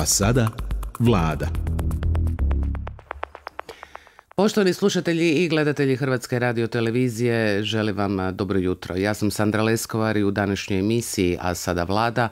A sada vlada. Poštovani slušatelji i gledatelji Hrvatske radio televizije, želim vam dobro jutro. Ja sam Sandra Leskovar i u današnjoj emisiji A sada vlada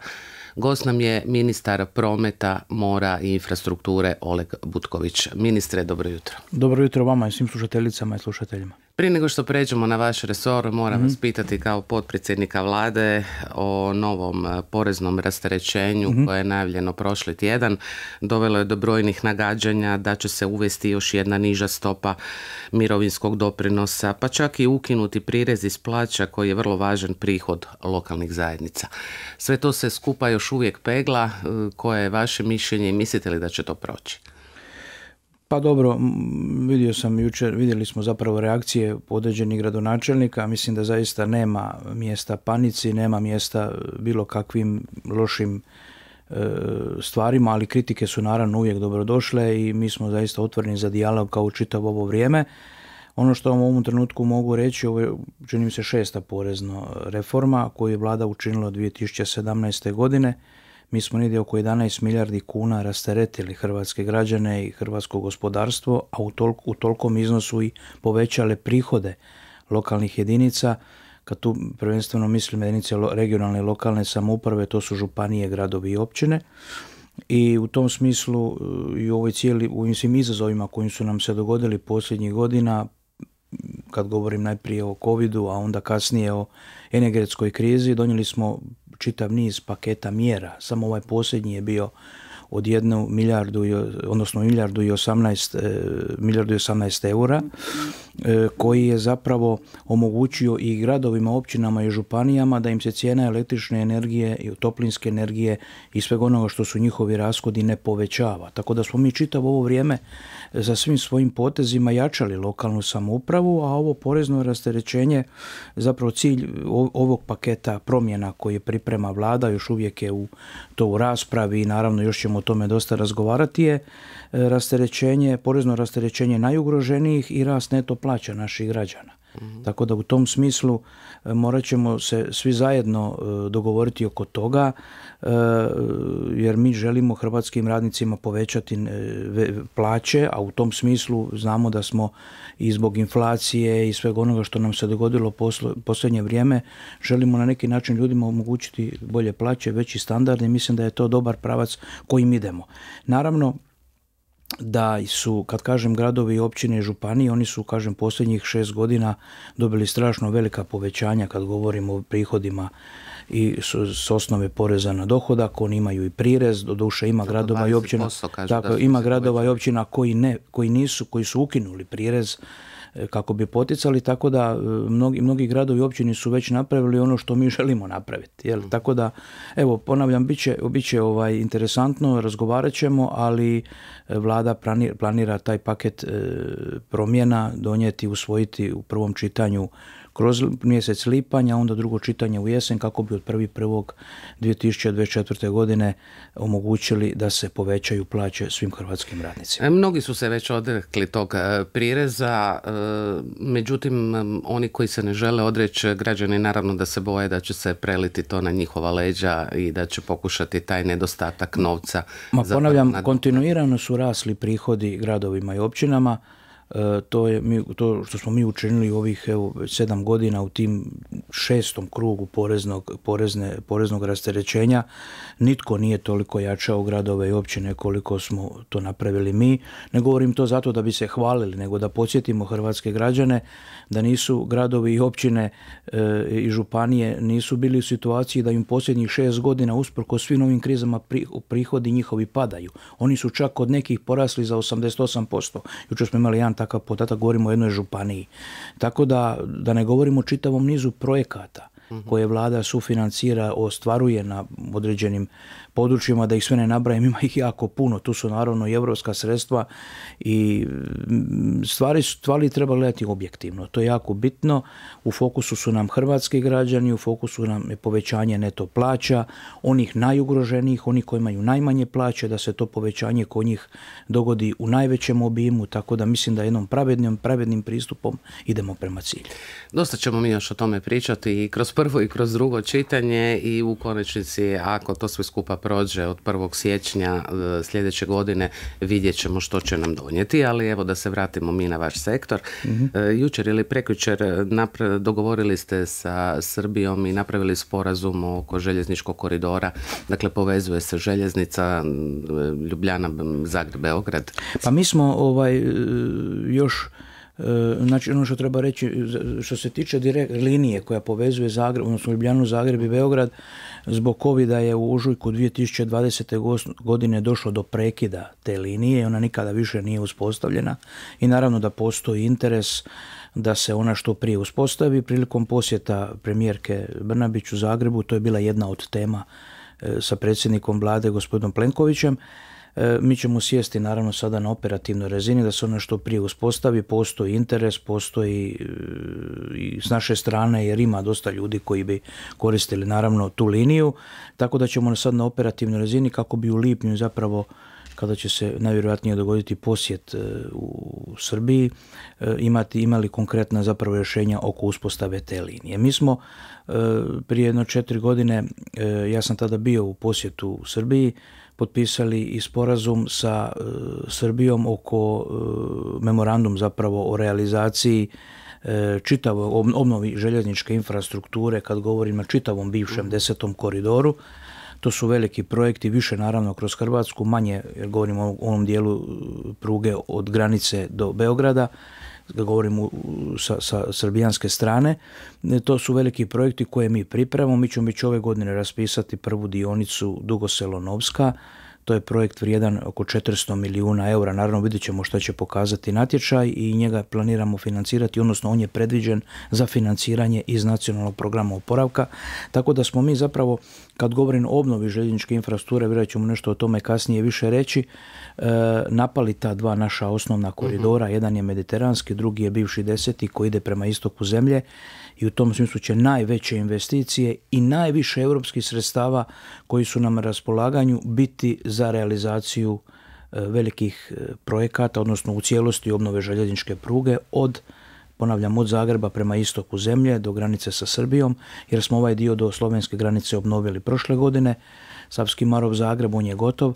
Gost nam je ministar prometa, mora i infrastrukture Oleg Butković. Ministre, dobro jutro. Dobro jutro vama i svim slušateljicama i slušateljima. Prije nego što pređemo na vaš resor, moram vas mhm. pitati kao potpredsjednika vlade o novom e, poreznom rasterećenju mhm. koje je najavljeno prošli tjedan. Dovelo je do brojnih nagađanja da će se uvesti još jedna niža stopa mirovinskog doprinosa, pa čak i ukinuti prirez iz plaća koji je vrlo važan prihod lokalnih zajednica. Sve to se skupa još uvijek pegla. E, koje je vaše mišljenje i mislite li da će to proći? Pa dobro, vidio sam jučer, vidjeli smo zapravo reakcije određenih gradonačelnika, mislim da zaista nema mjesta panici, nema mjesta bilo kakvim lošim e, stvarima, ali kritike su naravno uvijek dobrodošle i mi smo zaista otvoreni za dijalog kao čitavo ovo vrijeme. Ono što vam u ovom trenutku mogu reći, ovo je čini mi se šesta porezna reforma koju je vlada učinila 2017. godine mi smo negdje oko 11 milijardi kuna rasteretili hrvatske građane i hrvatsko gospodarstvo, a u, tol u tolkom iznosu i povećale prihode lokalnih jedinica, kad tu prvenstveno mislim jedinice regionalne i lokalne samouprave, to su županije, gradovi i općine. I u tom smislu e, i u ovoj cijeli, u ovim svim izazovima koji su nam se dogodili posljednjih godina, kad govorim najprije o covid a onda kasnije o energetskoj krizi, donijeli smo čitav niz paketa mjera. Samo ovaj posljednji je bio od jednu milijardu, odnosno milijardu i 18, e, milijardu i 18 eura, e, koji je zapravo omogućio i gradovima, općinama i županijama da im se cijena električne energije i toplinske energije i sveg onoga što su njihovi rashodi ne povećava. Tako da smo mi čitavo ovo vrijeme sa svim svojim potezima jačali lokalnu samoupravu, a ovo porezno rasterećenje, zapravo cilj ovog paketa promjena koji je priprema vlada, još uvijek je to u raspravi i naravno još ćemo o tome dosta razgovarati, je e, rasterećenje, porezno rasterećenje najugroženijih i rast neto plaća naših građana. Mhm. Tako da u tom smislu e, morat ćemo se svi zajedno e, dogovoriti oko toga e, jer mi želimo hrvatskim radnicima povećati plaće, a u tom smislu znamo da smo i zbog inflacije i svega onoga što nam se dogodilo posljednje vrijeme, želimo na neki način ljudima omogućiti bolje plaće, veći standard i mislim da je to dobar pravac kojim idemo. Naravno, da su, kad kažem gradovi, i općine i županije, oni su, kažem, posljednjih šest godina dobili strašno velika povećanja kad govorimo o prihodima i s, osnove poreza na dohodak, oni imaju i prirez, doduše ima gradova i općina, tako, ima gradova i općina koji ne, koji nisu, koji su ukinuli prirez E, kako bi poticali, tako da e, mnogi, mnogi gradovi i općini su već napravili ono što mi želimo napraviti. Jel? Tako da, evo, ponavljam, bit će, ovaj, interesantno, razgovarat ćemo, ali e, vlada planira, planira taj paket promjena donijeti, usvojiti u prvom čitanju kroz mjesec lipanja, onda drugo čitanje u jesen kako bi od 1.1.2024. godine omogućili da se povećaju plaće svim hrvatskim radnicima. E, mnogi su se već odrekli tog e, prireza, e, međutim oni koji se ne žele odreći građani naravno da se boje da će se preliti to na njihova leđa i da će pokušati taj nedostatak novca. Ma ponavljam, kontinuirano su rasli prihodi gradovima i općinama, E, to je mi, to što smo mi učinili u ovih evo sedam godina u tim šestom krugu poreznog, porezne, poreznog rasterećenja nitko nije toliko jačao gradove i općine koliko smo to napravili mi. Ne govorim to zato da bi se hvalili, nego da podsjetimo hrvatske građane da nisu gradovi i općine eh, i županije nisu bili u situaciji da im posljednjih šest godina usprko svim ovim krizama pri, prihodi njihovi padaju. Oni su čak od nekih porasli za 88%. Jučer smo imali jedan takav podatak, govorimo o jednoj županiji. Tako da, da ne govorimo o čitavom nizu projekta projekata mhm. koje vlada sufinancira, ostvaruje na određenim područjima, da ih sve ne nabrajem, ima ih jako puno. Tu su naravno i evropska sredstva i mm, stvari, stvari treba gledati objektivno. To je jako bitno. U fokusu su nam hrvatski građani, u fokusu nam je povećanje neto plaća, onih najugroženijih, onih koji imaju najmanje plaće, da se to povećanje kod njih dogodi u najvećem obimu, tako da mislim da jednom pravednim, pravednim pristupom idemo prema cilju. Dosta ćemo mi još o tome pričati i kroz prvo i kroz drugo čitanje i u konačnici ako to sve skupa prođe od 1. siječnja e, sljedeće godine vidjet ćemo što će nam donijeti, ali evo da se vratimo mi na vaš sektor. Mhm. E, jučer ili prekjučer e, dogovorili ste sa Srbijom i napravili sporazum oko željezničkog koridora, dakle povezuje se željeznica Ljubljana, Zagreb, Beograd. Pa mi smo ovaj još Znači ono što treba reći što se tiče direkt linije koja povezuje Zagreb, odnosno Ljubljanu, Zagreb i Beograd Zbog covid je u ožujku 2020. godine došlo do prekida te linije, i ona nikada više nije uspostavljena i naravno da postoji interes da se ona što prije uspostavi. Prilikom posjeta premijerke Brnabić u Zagrebu to je bila jedna od tema e, sa predsjednikom vlade gospodinom Plenkovićem E, mi ćemo sjesti naravno sada na operativnoj razini da se ono što prije uspostavi, postoji interes, postoji e, i s naše strane jer ima dosta ljudi koji bi koristili naravno tu liniju, tako da ćemo sad na operativnoj razini kako bi u lipnju zapravo kada će se najvjerojatnije dogoditi posjet e, u Srbiji, e, imati, imali konkretna zapravo rješenja oko uspostave te linije. Mi smo e, prije jedno četiri godine, ja sam tada bio u posjetu u Srbiji, potpisali i sporazum sa Srbijom oko memorandum zapravo o realizaciji čitavo obnovi željezničke infrastrukture kad govorim na čitavom bivšem mhm. desetom koridoru to su veliki projekti, više naravno kroz Hrvatsku, manje, jer govorimo o onom dijelu e, pruge od granice do Beograda, govorimo sa, sa srbijanske strane. E, to su veliki projekti koje mi pripremamo. Mi ćemo već ove godine raspisati prvu dionicu Dugoselo-Novska. To je projekt vrijedan oko 400 milijuna eura. Naravno vidjet ćemo što će pokazati natječaj i njega planiramo financirati, odnosno on je predviđen za financiranje iz nacionalnog programa oporavka. Tako da smo mi zapravo kad govorim o obnovi željezničke infrastrukture, vjerojatno ćemo nešto o tome kasnije više reći, e, napali ta dva naša osnovna koridora, mhm. jedan je mediteranski, drugi je bivši deseti koji ide prema istoku zemlje i u tom smislu će najveće investicije i najviše europskih sredstava koji su nam na raspolaganju biti za realizaciju e, velikih e, projekata, odnosno u cijelosti obnove željezničke pruge od ponavljam, od Zagreba prema istoku zemlje do granice sa Srbijom, jer smo ovaj dio do slovenske granice obnovili prošle godine. Savski Marov Zagreb, on je gotov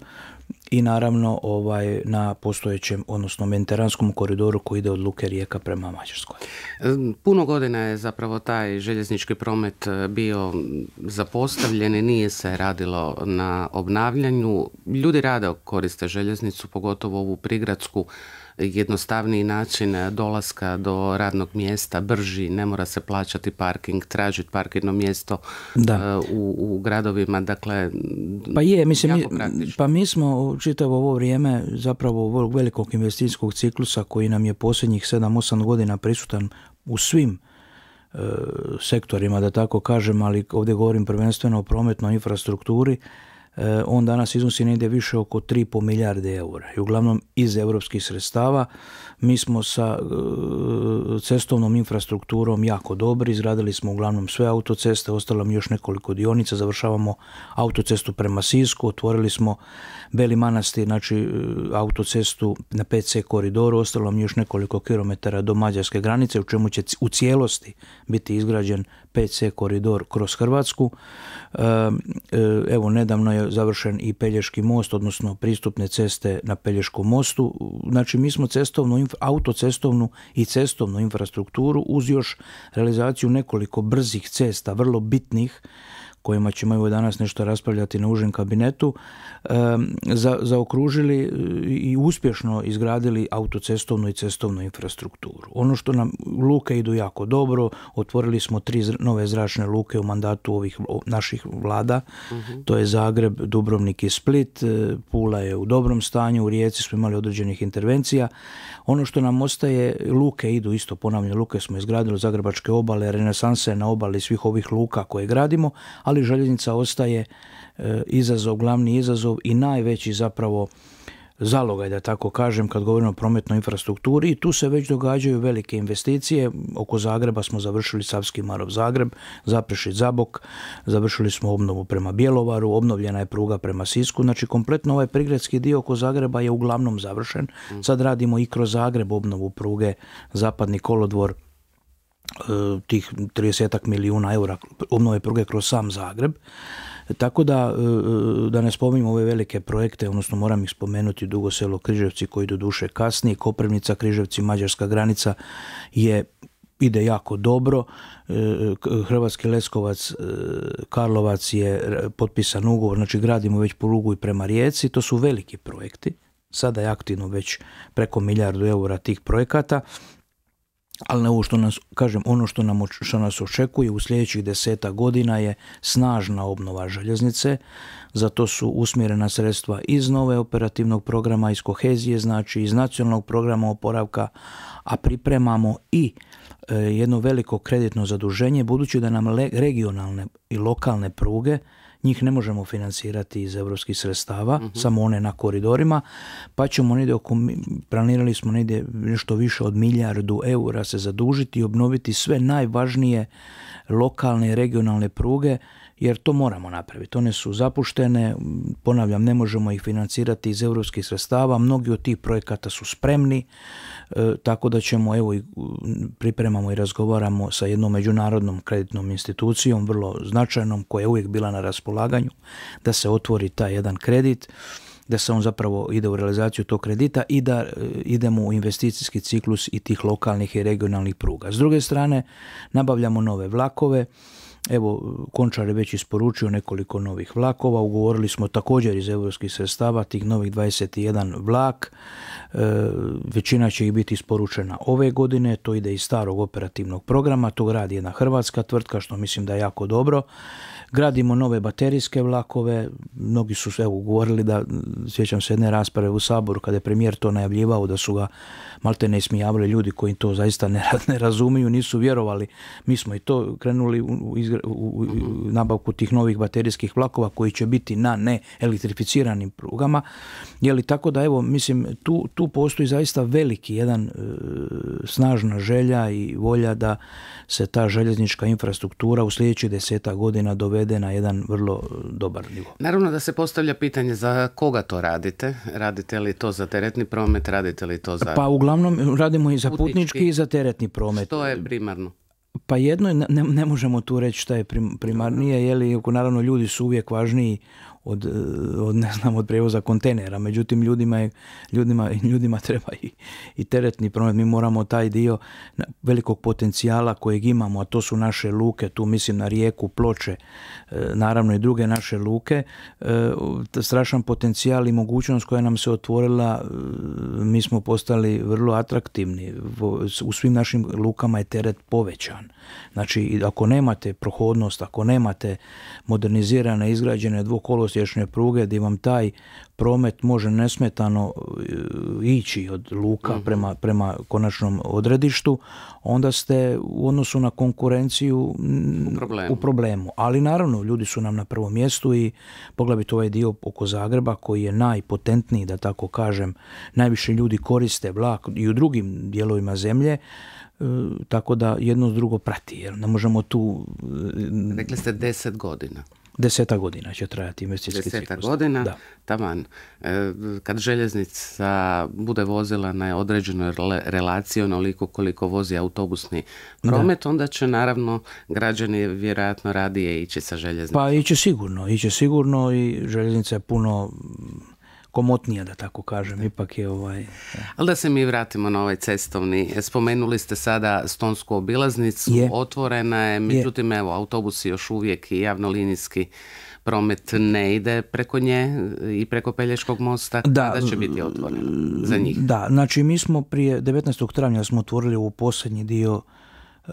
i naravno ovaj na postojećem, odnosno mediteranskom koridoru koji ide od Luke Rijeka prema Mađarskoj. Puno godina je zapravo taj željeznički promet e, bio zapostavljen i nije se radilo na obnavljanju. Ljudi rade koriste željeznicu, pogotovo ovu prigradsku jednostavniji način eh, dolaska do radnog mjesta, brži, ne mora se plaćati parking, tražiti parkirno mjesto da. Eh, u, u, gradovima, dakle pa je, mislim, pa mi smo čitavo ovo vrijeme zapravo velikog investicijskog ciklusa koji nam je posljednjih 7-8 godina prisutan u svim eh, sektorima, da tako kažem, ali ovdje govorim prvenstveno o prometnoj infrastrukturi, E, on danas iznosi negdje više oko 3,5 milijarde eura i uglavnom iz europskih sredstava mi smo sa e, cestovnom infrastrukturom jako dobri, izgradili smo uglavnom sve autoceste, ostalo još nekoliko dionica, završavamo autocestu prema Sisku, otvorili smo Beli Manastir, znači e, autocestu na PC koridoru, ostalo nam još nekoliko kilometara do mađarske granice, u čemu će u cijelosti biti izgrađen PC koridor kroz Hrvatsku. E, evo, nedavno je završen i Pelješki most, odnosno pristupne ceste na Pelješkom mostu. Znači, mi smo cestovnu autocestovnu i cestovnu infrastrukturu uz još realizaciju nekoliko brzih cesta, vrlo bitnih kojima ćemo danas nešto raspravljati na užem kabinetu, za, zaokružili e, i uspješno izgradili autocestovnu i cestovnu infrastrukturu. Ono što nam luke idu jako dobro, otvorili smo tri nove zračne luke u mandatu ovih naših vlada, mhm. to je Zagreb, Dubrovnik i Split, e, Pula je u dobrom stanju, u Rijeci smo imali određenih intervencija. Ono što nam ostaje, luke idu isto, ponavljam, luke smo izgradili, Zagrebačke obale, renesanse na obali svih ovih luka koje gradimo, a ali željeznica ostaje e, izazov, glavni izazov i najveći zapravo zalogaj, da tako kažem, kad govorimo o prometnoj infrastrukturi i tu se već događaju velike investicije. Oko Zagreba smo završili Savski Marov Zagreb, Zaprešić Zabok, završili smo obnovu prema Bjelovaru, obnovljena je pruga prema Sisku, znači kompletno ovaj prigradski dio oko Zagreba je uglavnom završen. Mm. Sad radimo i kroz Zagreb obnovu pruge Zapadni kolodvor E, tih 30 milijuna eura obnove pruge kroz sam Zagreb. Tako da, e, e, da ne spominjem ove velike projekte, odnosno moram ih spomenuti Dugo selo Križevci koji do duše kasni, Koprivnica, Križevci, Mađarska granica je ide jako dobro. Hrvatski Leskovac, Karlovac je potpisan ugovor, znači gradimo već prugu i prema Rijeci. To su veliki projekti. Sada je aktivno već preko milijardu eura tih projekata ali ovo što nas, kažem, ono što, nam, nas očekuje u sljedećih deseta godina je snažna obnova željeznice, zato su usmjerena sredstva iz nove operativnog programa, iz kohezije, znači iz nacionalnog programa oporavka, a pripremamo i e, jedno veliko kreditno zaduženje, budući da nam regionalne i lokalne pruge njih ne možemo financirati iz europskih sredstava, mhm. samo one na koridorima, pa ćemo negdje oko, planirali smo negdje nešto više od milijardu eura se zadužiti i obnoviti sve najvažnije lokalne i regionalne pruge jer to moramo napraviti. One su zapuštene, ponavljam, ne možemo ih financirati iz europskih sredstava, mnogi od tih projekata su spremni, e, tako da ćemo, evo, pripremamo i razgovaramo sa jednom međunarodnom kreditnom institucijom, vrlo značajnom, koja je uvijek bila na raspolaganju, da se otvori taj jedan kredit da se on zapravo ide u realizaciju tog kredita i da e, idemo u investicijski ciklus i tih lokalnih i regionalnih pruga. S druge strane, nabavljamo nove vlakove, Evo, Končar je već isporučio nekoliko novih vlakova, ugovorili smo također iz europskih sredstava tih novih 21 vlak, e, većina će ih biti isporučena ove godine, to ide iz starog operativnog programa, to radi jedna hrvatska tvrtka što mislim da je jako dobro. Gradimo nove baterijske vlakove, mnogi su evo, govorili da, sjećam se jedne rasprave u Saboru kada je premijer to najavljivao da su ga malte ne ismijavali ljudi koji to zaista ne, razumiju, nisu vjerovali. Mi smo i to krenuli u, nabavku tih novih baterijskih vlakova koji će biti na neelektrificiranim prugama. Je tako da evo mislim tu, tu postoji zaista veliki jedan e, snažna želja i volja da se ta željeznička infrastruktura u sljedećih deseta godina dovede dovede na jedan vrlo e, dobar nivo. Naravno da se postavlja pitanje za koga to radite. Radite li to za teretni promet, radite li to za... Pa uglavnom radimo i za putnički, i za teretni promet. Što je primarno? Pa jedno, ne, ne možemo tu reći šta je primarnije, jer naravno ljudi su uvijek važniji od, eh, od, ne znam, od prijevoza kontejnera. Međutim, ljudima, ljudima treba i, i, teretni promet. Mi moramo taj dio velikog potencijala kojeg imamo, a to su naše luke, tu mislim na rijeku, ploče, eh, naravno i druge naše luke, eh, strašan potencijal i mogućnost koja nam se otvorila, mi smo postali vrlo atraktivni. U svim našim lukama je teret povećan. Znači, ako nemate prohodnost, ako nemate modernizirane, izgrađene dvokolo kolosječne pruge gdje vam taj promet može nesmetano e, ići od luka mhm. prema, prema konačnom odredištu, onda ste u odnosu na konkurenciju u problemu. Ali naravno, ljudi su nam na prvom mjestu i poglavito ovaj dio oko Zagreba koji je najpotentniji, da tako kažem, najviše ljudi koriste vlak i u drugim dijelovima zemlje, e, tako da jedno drugo prati. Jer ne možemo tu... E, Rekli ste deset godina. Deseta godina će trajati investicijski ciklus. Deseta godina, da. taman. E, kad željeznica bude vozila na određenoj relaciji onoliko koliko vozi autobusni promet, onda će naravno građani vjerojatno radije ići sa željeznicom. Pa iće sigurno, iće sigurno i željeznica je puno komotnija, da tako kažem. Ipak je ovaj... Ali da se mi vratimo na ovaj cestovni. Spomenuli ste sada Stonsku obilaznicu, otvorena je, međutim, evo, autobusi još uvijek i javnolinijski promet ne ide preko nje i preko Pelješkog mosta, da, će biti otvoren mm, za njih. Da, znači mi smo prije 19. travnja smo otvorili u posljednji dio e,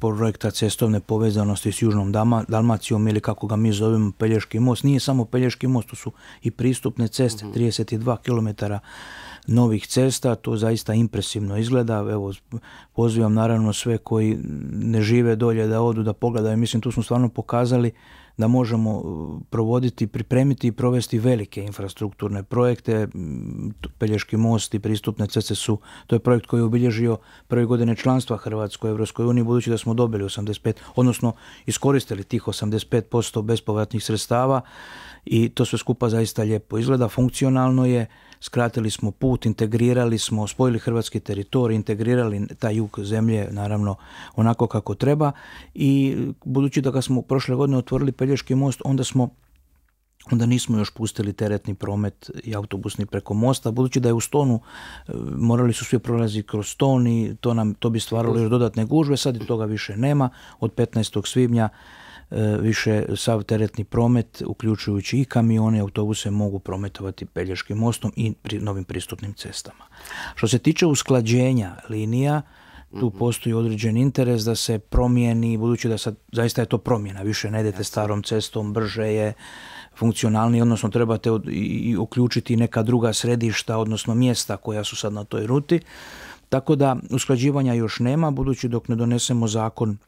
projekta cestovne povezanosti s Južnom Dalmacijom ili kako ga mi zovemo Pelješki most. Nije samo Pelješki most, to su i pristupne ceste, 32 mhm. km novih cesta, to zaista impresivno izgleda. Evo, pozivam naravno sve koji ne žive dolje da odu da pogledaju. Mislim, tu smo stvarno pokazali da možemo e, provoditi, pripremiti i provesti velike infrastrukturne projekte. Pelješki most i pristupne ceste su, to je projekt koji je obilježio prve godine članstva Hrvatskoj u Europskoj uniji, budući da smo dobili 85, odnosno iskoristili tih 85% bespovratnih sredstava i to sve skupa zaista lijepo izgleda, funkcionalno je, skratili smo put, integrirali smo, spojili hrvatski teritorij, integrirali taj jug zemlje, naravno, onako kako treba i budući da ga smo prošle godine otvorili Pelješki most, onda smo onda nismo još pustili teretni promet i autobusni preko mosta, budući da je u Stonu e, morali su svi prolaziti kroz Ston i to, nam, to bi stvaralo još dodatne gužve, sad i toga više nema. Od 15. svibnja E, više sav teretni promet, uključujući i kamione autobuse, mogu prometovati Pelješkim mostom i pri novim pristupnim cestama. Što se tiče usklađenja linija, tu mhm. postoji određen interes da se promijeni, budući da sad zaista je to promjena, više ne idete starom cestom, brže je, funkcionalni, odnosno trebate i uključiti neka druga središta, odnosno mjesta koja su sad na toj ruti. Tako da usklađivanja još nema, budući dok ne donesemo zakon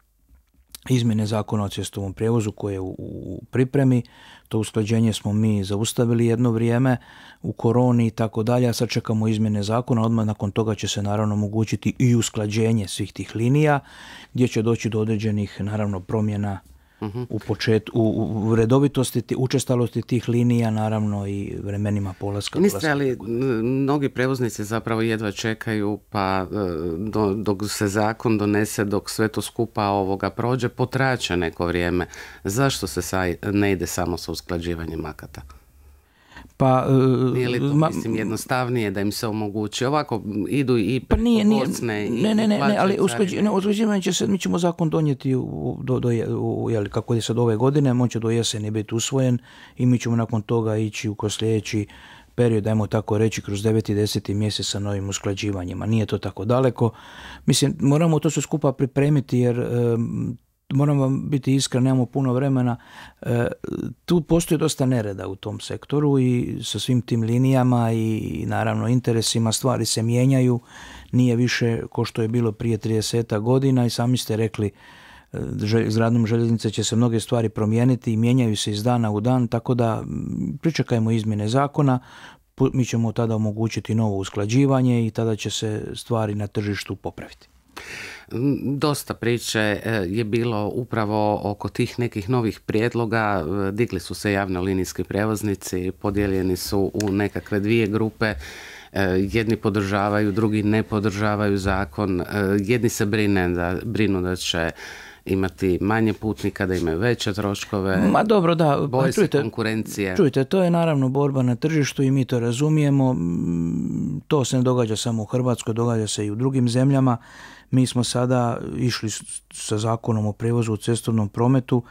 izmjene zakona o cestovnom prijevozu koje je u pripremi. To usklađenje smo mi zaustavili jedno vrijeme u koroni i tako dalje, a sad čekamo izmjene zakona, odmah nakon toga će se naravno mogućiti i usklađenje svih tih linija gdje će doći do određenih naravno promjena Mhm. u, počet, u, redovitosti, učestalosti tih linija, naravno i vremenima polaska. Niste, ali mnogi prevoznici zapravo jedva čekaju pa e, dok se zakon donese, dok sve to skupa ovoga prođe, potraće neko vrijeme. Zašto se saj, ne ide samo sa usklađivanjem akata? Pa, uh, nije li to, ma, mislim, jednostavnije da im se omogući? Ovako idu i pa nije, nije, ne, ne, ne, ne, ali usklađivanje će se, mi ćemo zakon donijeti u, do, do, u, jeli, kako je sad ove godine, on će do jeseni biti usvojen i mi ćemo nakon toga ići u sljedeći period, dajmo tako reći, kroz 9. i 10. mjesec sa novim usklađivanjima. Nije to tako daleko. Mislim, moramo to sve skupa pripremiti jer moram vam biti iskren, nemamo puno vremena. E, tu postoji dosta nereda u tom sektoru i sa svim tim linijama i naravno interesima stvari se mijenjaju. Nije više ko što je bilo prije 30 godina i sami ste rekli zgradnom e, željeznice će se mnoge stvari promijeniti i mijenjaju se iz dana u dan, tako da pričekajmo izmjene zakona, mi ćemo tada omogućiti novo usklađivanje i tada će se stvari na tržištu popraviti. Dosta priče e, je bilo upravo oko tih nekih novih prijedloga. E, digli su se javno-linijski prevoznici, podijeljeni su u nekakve dvije grupe e, jedni podržavaju, drugi ne podržavaju zakon, jedni se brine da, brinu da će imati manje putnika, da imaju veće troškove. Ma dobro, da. Boje pa konkurencije. Čujte, to je naravno borba na tržištu i mi to razumijemo. To se ne događa samo u Hrvatskoj, događa se i u drugim zemljama. Mi smo sada išli sa zakonom o prevozu u cestovnom prometu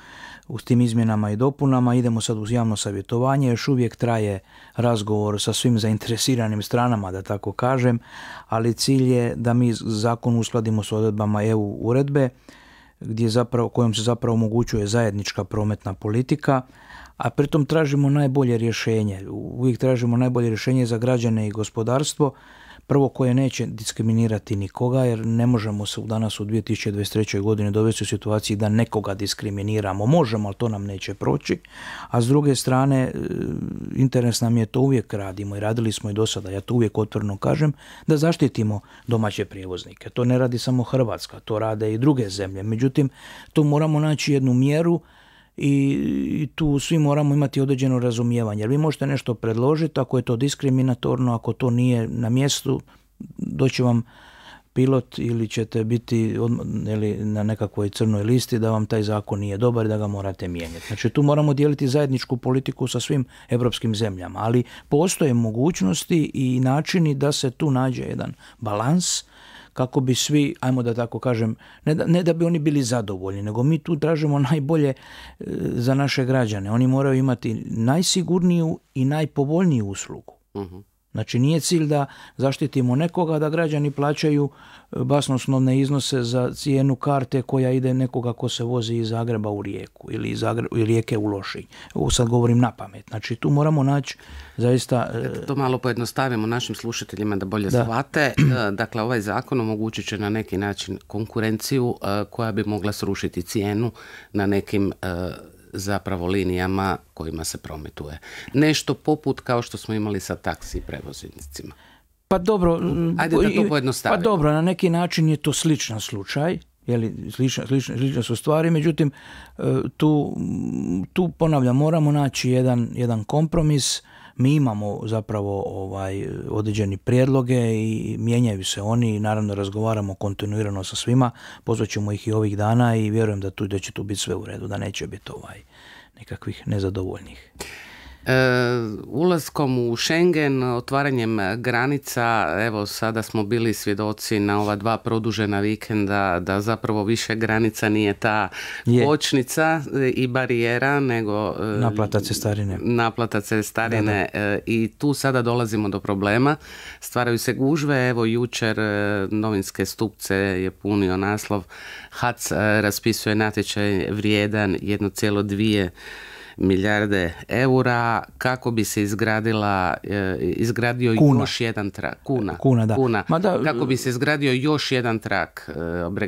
u tim izmjenama i dopunama. Idemo sad uz javno savjetovanje. Još uvijek traje razgovor sa svim zainteresiranim stranama, da tako kažem, ali cilj je da mi zakon uskladimo s odredbama EU uredbe gdje zapravo, kojom se zapravo omogućuje zajednička prometna politika, a pritom tražimo najbolje rješenje. Uvijek tražimo najbolje rješenje za građane i gospodarstvo Prvo koje neće diskriminirati nikoga jer ne možemo se danas u 2023. godini dovesti u situaciji da nekoga diskriminiramo. Možemo, ali to nam neće proći. A s druge strane, e, interes nam je to uvijek radimo i radili smo i do sada, ja to uvijek otvrno kažem, da zaštitimo domaće prijevoznike. To ne radi samo Hrvatska, to rade i druge zemlje. Međutim, tu moramo naći jednu mjeru i, tu svi moramo imati određeno razumijevanje. Jer vi možete nešto predložiti, ako je to diskriminatorno, ako to nije na mjestu, doći vam pilot ili ćete biti ili na nekakvoj crnoj listi da vam taj zakon nije dobar i da ga morate mijenjati. Znači tu moramo dijeliti zajedničku politiku sa svim europskim zemljama, ali postoje mogućnosti i načini da se tu nađe jedan balans kako bi svi, ajmo da tako kažem, ne da, ne da bi oni bili zadovoljni, nego mi tu tražimo najbolje e, za naše građane. Oni moraju imati najsigurniju i najpovoljniju uslugu. Mhm. Znači nije cilj da zaštitimo nekoga, da građani plaćaju e, basnoslovne iznose za cijenu karte koja ide nekoga ko se vozi iz Zagreba u Rijeku ili iz Rijeke u Lošinj. Ovo sad govorim na pamet. Znači tu moramo naći zaista... E, to malo pojednostavimo našim slušateljima da bolje da. shvate. E, dakle, ovaj zakon omogućit će na neki način konkurenciju koja bi mogla srušiti cijenu na nekim zapravo linijama kojima se prometuje. Nešto poput kao što smo imali sa taksi prevoznicima. Pa dobro, Ajde da Pa dobro, na neki način je to sličan slučaj, li, slična su stvari, međutim e, tu, tu ponavljam, moramo naći jedan, jedan kompromis mi imamo zapravo ovaj određeni prijedloge i mijenjaju se oni i naravno razgovaramo kontinuirano sa svima, pozvat ćemo ih i ovih dana i vjerujem da, tu, da će tu biti sve u redu, da neće biti ovaj nekakvih nezadovoljnih. E, ulaskom u Schengen, otvaranjem granica, evo sada smo bili svjedoci na ova dva produžena vikenda da zapravo više granica nije ta je. i barijera, nego e, naplata cestarine. Naplata cestarine e, i tu sada dolazimo do problema. Stvaraju se gužve, evo jučer novinske stupce je punio naslov HAC raspisuje natječaj vrijedan 1,2 milijarde eura kako bi se izgradila e, izgradio još jedan trak kuna kuna, da. kuna. kako bi se izgradio još jedan trak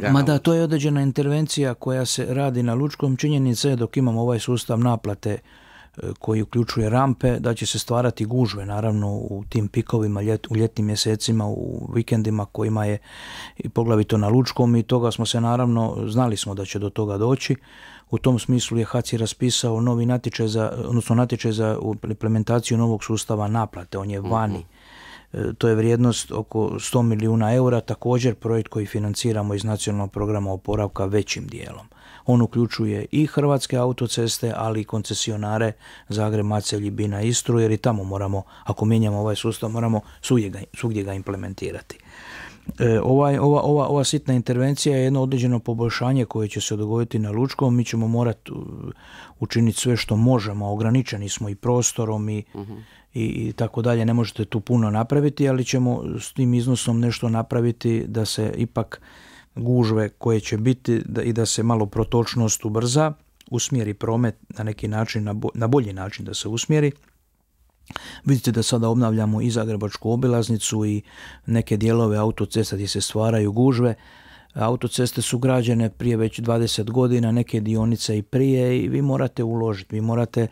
e, Ma da to je određena intervencija koja se radi na Lučkom činjenica je dok imamo ovaj sustav naplate e, koji uključuje rampe, da će se stvarati gužve naravno u tim pikovima ljet, u ljetnim mjesecima, u vikendima kojima je i poglavito na Lučkom i toga smo se naravno, znali smo da će do toga doći u tom smislu je Haci raspisao novi natječaj za, odnosno natječaj za implementaciju novog sustava naplate, on je mhm. vani. E, to je vrijednost oko 100 milijuna eura, također projekt koji financiramo iz nacionalnog programa oporavka većim dijelom. On uključuje i hrvatske autoceste, ali i koncesionare Zagreb, Macelj i Bina Istru, jer i tamo moramo, ako mijenjamo ovaj sustav, moramo svugdje svugdje ga implementirati. E, ova, ova, ova sitna intervencija je jedno određeno poboljšanje koje će se dogoditi na Lučkom. Mi ćemo morati e, učiniti sve što možemo. Ograničeni smo i prostorom i, mhm. i, i tako dalje. Ne možete tu puno napraviti, ali ćemo s tim iznosom nešto napraviti da se ipak gužve koje će biti da, i da se malo protočnost ubrza, usmjeri promet na neki način, na bolji način da se usmjeri. Vidite da sada obnavljamo i Zagrebačku obilaznicu i neke dijelove autocesta gdje se stvaraju gužve. Autoceste su građene prije već 20 godina, neke dionice i prije i vi morate uložiti, vi morate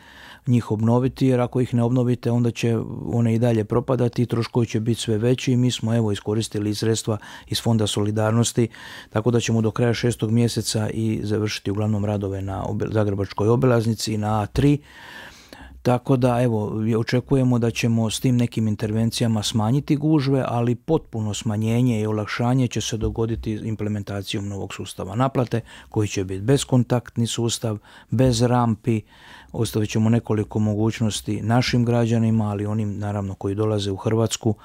njih obnoviti jer ako ih ne obnovite onda će one i dalje propadati i troškovi će biti sve veći i mi smo evo iskoristili sredstva iz Fonda Solidarnosti tako da ćemo do kraja šestog mjeseca i završiti uglavnom radove na Zagrebačkoj obilaznici na A3 tako da evo očekujemo da ćemo s tim nekim intervencijama smanjiti gužve, ali potpuno smanjenje i olakšanje će se dogoditi implementacijom novog sustava naplate koji će biti bezkontaktni sustav, bez rampi, ostavit ćemo nekoliko mogućnosti našim građanima, ali onim naravno koji dolaze u Hrvatsku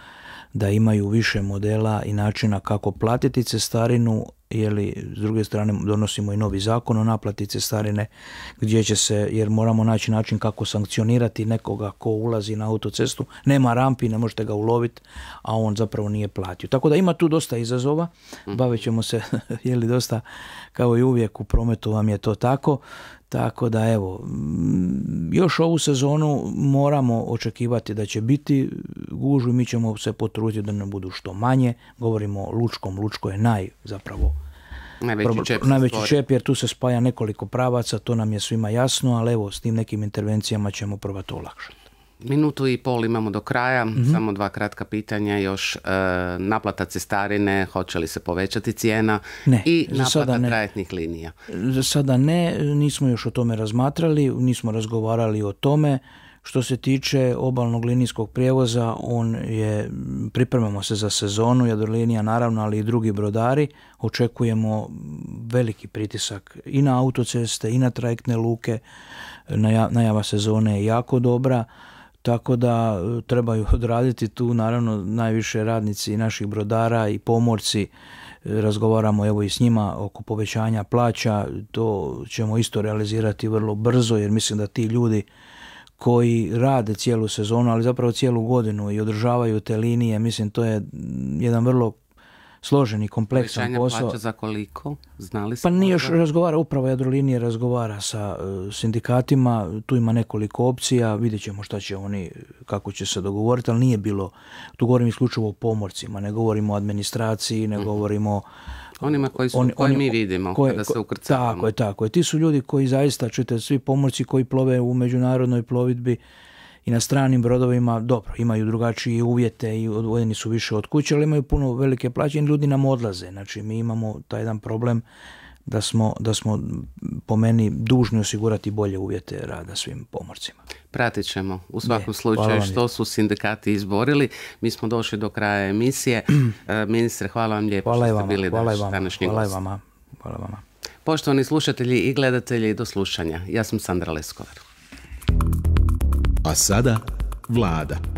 da imaju više modela i načina kako platiti cestarinu jeli, s druge strane donosimo i novi zakon o naplati cestarine gdje će se, jer moramo naći način kako sankcionirati nekoga ko ulazi na autocestu, nema rampi, ne možete ga uloviti, a on zapravo nije platio. Tako da ima tu dosta izazova, mhm. bavit ćemo se, jeli dosta, kao i uvijek u prometu vam je to tako, tako da evo, mm, još ovu sezonu moramo očekivati da će biti gužu i mi ćemo se potruditi da ne budu što manje. Govorimo o Lučkom, Lučko je naj zapravo najveći, čep, jer tu se spaja nekoliko pravaca, to nam je svima jasno, ali evo s tim nekim intervencijama ćemo probati to olakšati. Minutu i pol imamo do kraja, mm samo dva kratka pitanja još. E, naplata cestarine, hoće li se povećati cijena ne, i naplata trajetnih linija? Za sada ne, nismo još o tome razmatrali, nismo razgovarali o tome. Što se tiče obalnog linijskog prijevoza, on je, pripremamo se za sezonu, Jadrolinija naravno, ali i drugi brodari. Očekujemo veliki pritisak i na autoceste, i na trajektne luke. Najava sezone je jako dobra, tako da e, trebaju odraditi tu naravno najviše radnici naših brodara i pomorci razgovaramo evo i s njima oko povećanja plaća, to ćemo isto realizirati vrlo brzo jer mislim da ti ljudi koji rade cijelu sezonu, ali zapravo cijelu godinu i održavaju te linije. Mislim, to je jedan vrlo složen i kompleksan posao. Plaća za koliko? Znali Pa nije još razgovara, upravo Jadrolinije razgovara sa e, sindikatima, tu ima nekoliko opcija, vidjet ćemo šta će oni, kako će se dogovoriti, ali nije bilo, tu govorim isključivo o pomorcima, ne govorimo o administraciji, ne mhm. govorimo Onima koji su, mi vidimo koje, kada se ukrcavamo. Tako je, tako je. Ti su ljudi koji zaista, čujete, svi pomorci koji plove u međunarodnoj plovidbi i na stranim brodovima, dobro, imaju drugačije uvjete i odvojeni su više od kuće, ali imaju puno velike plaće i ljudi nam odlaze. Znači, mi imamo taj jedan problem da smo, da smo po meni dužni osigurati bolje uvjete rada svim pomorcima. Pratit ćemo u svakom slučaju što su sindikati izborili. Mi smo došli do kraja emisije. E, ministre, hvala vam lijepo što ste bili hvala vama, današnji hvala gost. Vama, Poštovani slušatelji i gledatelji, do slušanja. Ja sam Sandra Leskovar. A sada Vlada.